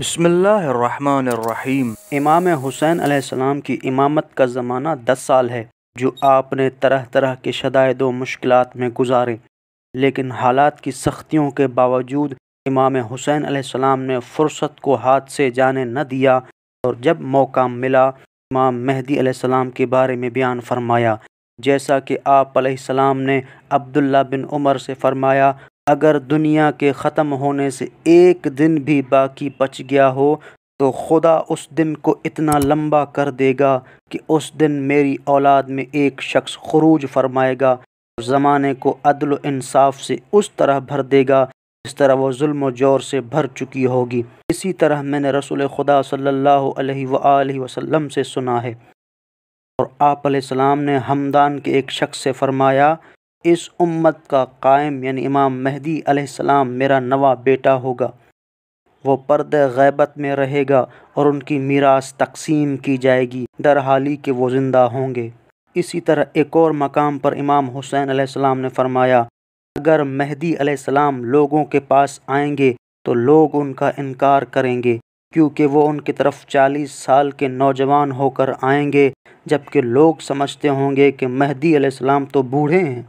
बसमीम इमाम हुसैन आसमाम की इमामत का ज़माना दस साल है जो आपने तरह तरह के शदायद व मुश्किल में गुजारे लेकिन हालात की सख्तियों के बावजूद इमाम हुसैन आसमाम ने फुर्सत को हाथ से जाने न दिया और जब मौका मिला इमाम महदी आसमाम के बारे में बयान फरमाया जैसा कि आप सलाम ने अब्दुल्ला बिन उमर से फरमाया अगर दुनिया के ख़त्म होने से एक दिन भी बाकी बच गया हो तो खुदा उस दिन को इतना लंबा कर देगा कि उस दिन मेरी औलाद में एक शख्स खरूज फरमाएगा ज़माने को अदल इंसाफ से उस तरह भर देगा जिस तरह वो जुल्म जोर से भर चुकी होगी इसी तरह मैंने रसूल खुदा सल्लल्लाहु अलैहि वसल्लम से सुना है और आप ने हमदान के एक शख्स से फरमाया इस उम्मत का कायम यानी इमाम महदी अलैहिस्सलाम मेरा नवा बेटा होगा वो पर्द गैबत में रहेगा और उनकी मीरास तकसीम की जाएगी दर हाली के वो ज़िंदा होंगे इसी तरह एक और मकाम पर इमाम हुसैन अलैहिस्सलाम ने फरमाया अगर महदी अलैहिस्सलाम लोगों के पास आएंगे तो लोग उनका इनकार करेंगे क्योंकि वो उनकी तरफ चालीस साल के नौजवान होकर आएंगे जबकि लोग समझते होंगे कि महदी अलैहिस्सलाम तो बूढ़े हैं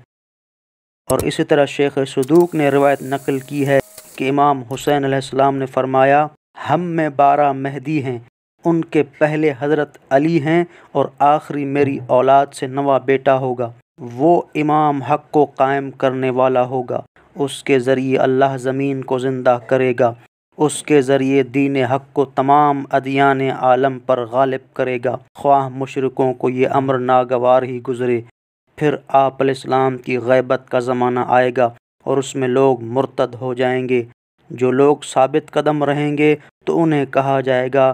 और इसी तरह शेख सदूक ने रवायत नकल की है कि इमाम हुसैन आसमाम ने फरमाया हम में बारह मेहदी हैं उनके पहले हज़रत अली हैं और आखिरी मेरी औलाद से नवा बेटा होगा वो इमाम हक को कायम करने वाला होगा उसके ज़रिए अल्लाह ज़मीन को ज़िंदा करेगा उसके ज़रिए दीन हक को तमाम अदियान आलम पर गालिब करेगा ख्वाह मशरक़ों को ये अमर नागवार ही गुज़रे फिर आप की गैबत का ज़माना आएगा और उसमें लोग मुर्तद हो जाएंगे जो लोग साबित कदम रहेंगे तो उन्हें कहा जाएगा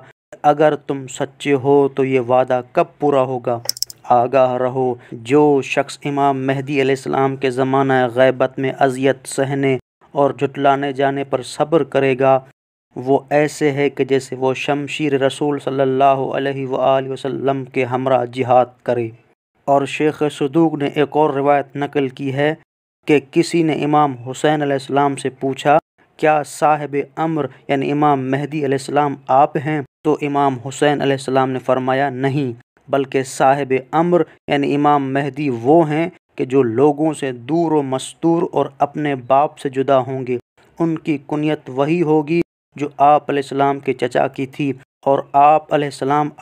अगर तुम सच्चे हो तो ये वादा कब पूरा होगा आगाह रहो जो शख्स इमाम महदी आलाम के ज़माना गैबत में अजियत सहने और जुटलाने जाने पर सब्र करेगा वो ऐसे है कि जैसे वो शमशीर रसूल सल्लल्लाहु अलैहि वसल्लम के हमरा जिहाद करे और शेख सदूक ने एक और रिवायत नकल की है कि किसी ने इमाम हुसैन अलैहिस्सलाम से पूछा क्या साहिब अम्र यानी इमाम मेहदी अलैहिस्सलाम आप हैं तो इमाम हुसैन अलैहिस्सलाम ने फरमाया नहीं बल्कि साहिब अम्र यानी इमाम मेहदी वो हैं कि जो लोगों से दूर व मस्तूर और अपने बाप से जुदा होंगे उनकी कुनियत वही होगी जो आप के चचा की थी और आप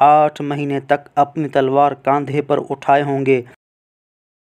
आठ महीने तक अपनी तलवार कंधे पर उठाए होंगे